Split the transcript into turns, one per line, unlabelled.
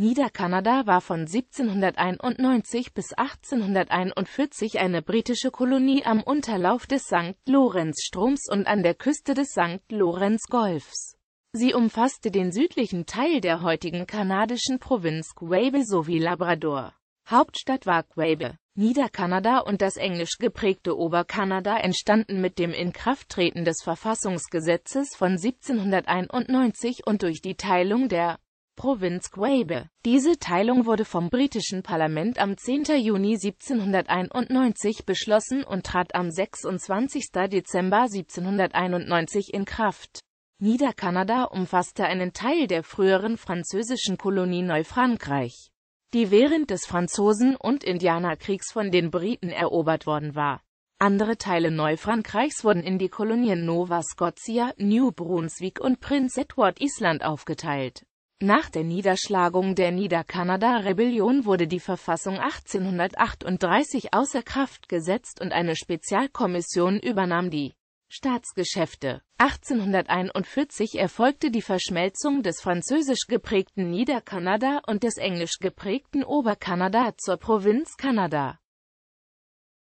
Niederkanada war von 1791 bis 1841 eine britische Kolonie am Unterlauf des St. Lorenz-Stroms und an der Küste des St. Lorenz-Golfs. Sie umfasste den südlichen Teil der heutigen kanadischen Provinz Quebec sowie Labrador. Hauptstadt war Quebec. Niederkanada und das englisch geprägte Oberkanada entstanden mit dem Inkrafttreten des Verfassungsgesetzes von 1791 und durch die Teilung der Provinz Guebe. Diese Teilung wurde vom britischen Parlament am 10. Juni 1791 beschlossen und trat am 26. Dezember 1791 in Kraft. Niederkanada umfasste einen Teil der früheren französischen Kolonie Neufrankreich, die während des Franzosen- und Indianerkriegs von den Briten erobert worden war. Andere Teile Neufrankreichs wurden in die Kolonien Nova Scotia, New Brunswick und Prince Edward Island aufgeteilt. Nach der Niederschlagung der Niederkanada-Rebellion wurde die Verfassung 1838 außer Kraft gesetzt und eine Spezialkommission übernahm die Staatsgeschäfte. 1841 erfolgte die Verschmelzung des französisch geprägten Niederkanada und des englisch geprägten Oberkanada zur Provinz Kanada.